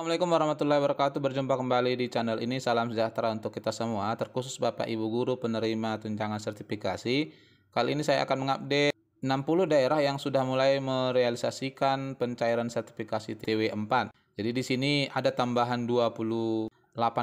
Assalamualaikum warahmatullahi wabarakatuh. Berjumpa kembali di channel ini. Salam sejahtera untuk kita semua, terkhusus Bapak Ibu guru penerima tunjangan sertifikasi. Kali ini saya akan mengupdate 60 daerah yang sudah mulai merealisasikan pencairan sertifikasi TW4. Jadi di sini ada tambahan 28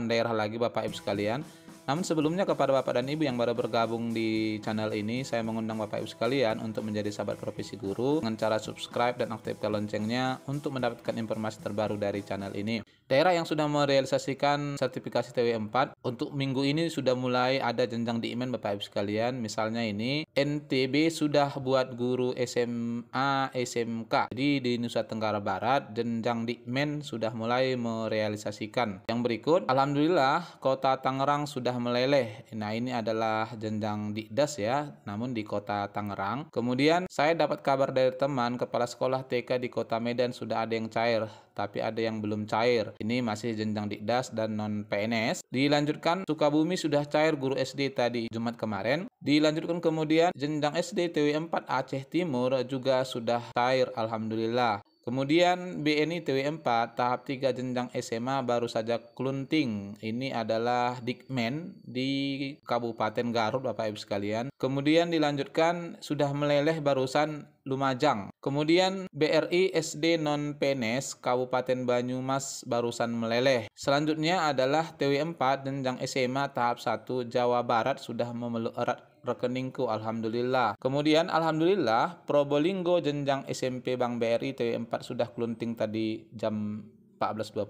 daerah lagi Bapak Ibu sekalian. Namun sebelumnya kepada Bapak dan Ibu yang baru bergabung di channel ini, saya mengundang Bapak Ibu sekalian untuk menjadi sahabat profesi guru dengan cara subscribe dan aktifkan loncengnya untuk mendapatkan informasi terbaru dari channel ini. Daerah yang sudah merealisasikan sertifikasi TW4 untuk minggu ini sudah mulai ada jenjang IMEN Bapak Ibu sekalian. Misalnya ini NTB sudah buat guru SMA, SMK. Jadi di Nusa Tenggara Barat jenjang di IMEN sudah mulai merealisasikan. Yang berikut, alhamdulillah Kota Tangerang sudah meleleh. Nah, ini adalah jenjang Dikdas ya, namun di Kota Tangerang. Kemudian saya dapat kabar dari teman kepala sekolah TK di Kota Medan sudah ada yang cair tapi ada yang belum cair. Ini masih jenjang dikdas dan non-PNS. Dilanjutkan, Sukabumi sudah cair guru SD tadi Jumat kemarin. Dilanjutkan kemudian, jenjang SD TW 4 Aceh Timur juga sudah cair, Alhamdulillah. Kemudian BNI TW4 tahap 3 jenjang SMA baru saja klunting. Ini adalah Dikmen di Kabupaten Garut Bapak Ibu sekalian. Kemudian dilanjutkan sudah meleleh barusan Lumajang. Kemudian BRI SD non PNS Kabupaten Banyumas barusan meleleh. Selanjutnya adalah TW4 jenjang SMA tahap 1 Jawa Barat sudah memeluk erat rekeningku alhamdulillah. Kemudian alhamdulillah Probolinggo jenjang SMP Bank BRI TW4 sudah kelunting tadi jam 14.20.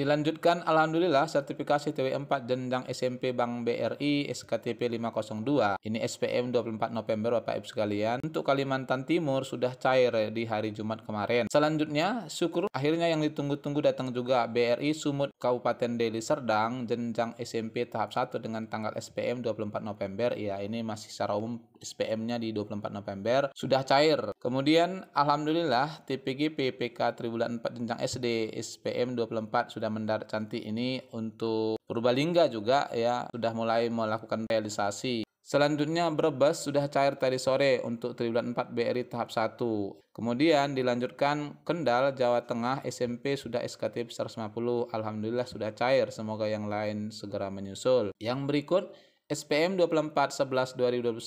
Dilanjutkan alhamdulillah sertifikasi TW4 jenjang SMP Bank BRI SKTP 502. Ini SPM 24 November Bapak Ibu sekalian. Untuk Kalimantan Timur sudah cair di hari Jumat kemarin. Selanjutnya syukur akhirnya yang ditunggu-tunggu datang juga BRI Sumut Kabupaten Deli Serdang jenjang SMP tahap 1 dengan tanggal SPM 24 November. Ya ini masih secara umum SPM-nya di 24 November sudah cair. Kemudian alhamdulillah TPG PPK Tribulan 4 jenjang SD SPM 24 sudah mendarat Cantik ini untuk Purbalingga juga ya sudah mulai melakukan realisasi. Selanjutnya Brebes sudah cair tadi sore untuk triwulan 4 BRI tahap 1. Kemudian dilanjutkan Kendal Jawa Tengah SMP sudah SKT 150. Alhamdulillah sudah cair. Semoga yang lain segera menyusul. Yang berikut SPM 24 11 2021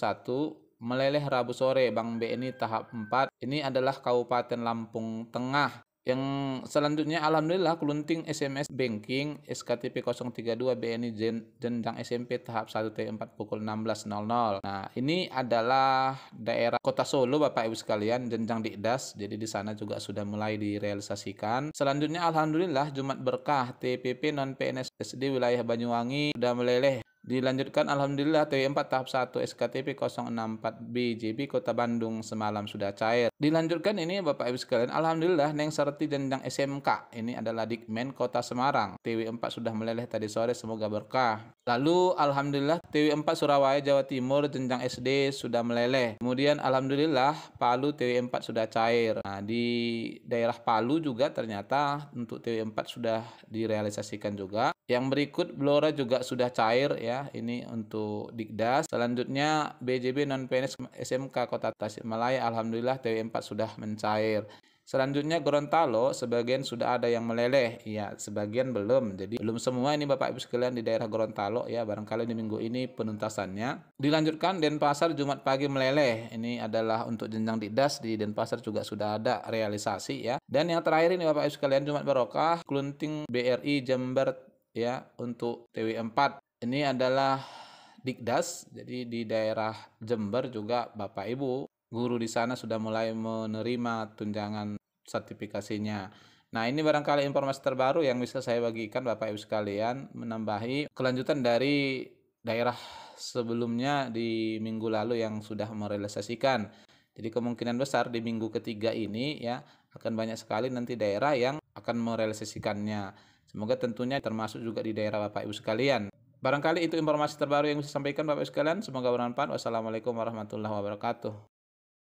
meleleh Rabu sore Bank BNI tahap 4. Ini adalah Kabupaten Lampung Tengah. Yang selanjutnya alhamdulillah kelunting SMS banking SKTP 032 BNI jenjang SMP tahap 1 T4 pukul 16.00. Nah, ini adalah daerah Kota Solo Bapak Ibu sekalian Jendang Dikdas. Jadi di sana juga sudah mulai direalisasikan. Selanjutnya alhamdulillah Jumat berkah TPP non PNS SD wilayah Banyuwangi sudah meleleh Dilanjutkan Alhamdulillah TW4 tahap 1 SKTP 064 BJB Kota Bandung semalam sudah cair. Dilanjutkan ini Bapak Ibu sekalian, Alhamdulillah Neng Sarti dan Neng SMK. Ini adalah Dikmen Kota Semarang. TW4 sudah meleleh tadi sore, semoga berkah. Lalu Alhamdulillah TW4 Surabaya Jawa Timur jenjang SD sudah meleleh. Kemudian Alhamdulillah Palu TW4 sudah cair. Nah, di daerah Palu juga ternyata untuk TW4 sudah direalisasikan juga. Yang berikut Blora juga sudah cair ya. Ini untuk Dikdas. Selanjutnya BJB non PNS SMK Kota Tasikmalaya Alhamdulillah TW4 tempat sudah mencair. Selanjutnya Gorontalo, sebagian sudah ada yang meleleh, ya sebagian belum. Jadi belum semua ini Bapak Ibu sekalian di daerah Gorontalo ya, barangkali di minggu ini penuntasannya. Dilanjutkan Denpasar Jumat pagi meleleh. Ini adalah untuk jenjang didas di Denpasar juga sudah ada realisasi ya. Dan yang terakhir ini Bapak Ibu sekalian Jumat Barokah Klunting BRI Jember ya untuk TW4. Ini adalah Dikdas, jadi di daerah Jember juga Bapak Ibu guru di sana sudah mulai menerima tunjangan sertifikasinya. Nah, ini barangkali informasi terbaru yang bisa saya bagikan Bapak Ibu sekalian menambahi kelanjutan dari daerah sebelumnya di minggu lalu yang sudah merealisasikan. Jadi kemungkinan besar di minggu ketiga ini ya akan banyak sekali nanti daerah yang akan merealisasikannya. Semoga tentunya termasuk juga di daerah Bapak Ibu sekalian. Barangkali itu informasi terbaru yang bisa sampaikan Bapak Ibu sekalian. Semoga bermanfaat. Wassalamualaikum warahmatullahi wabarakatuh.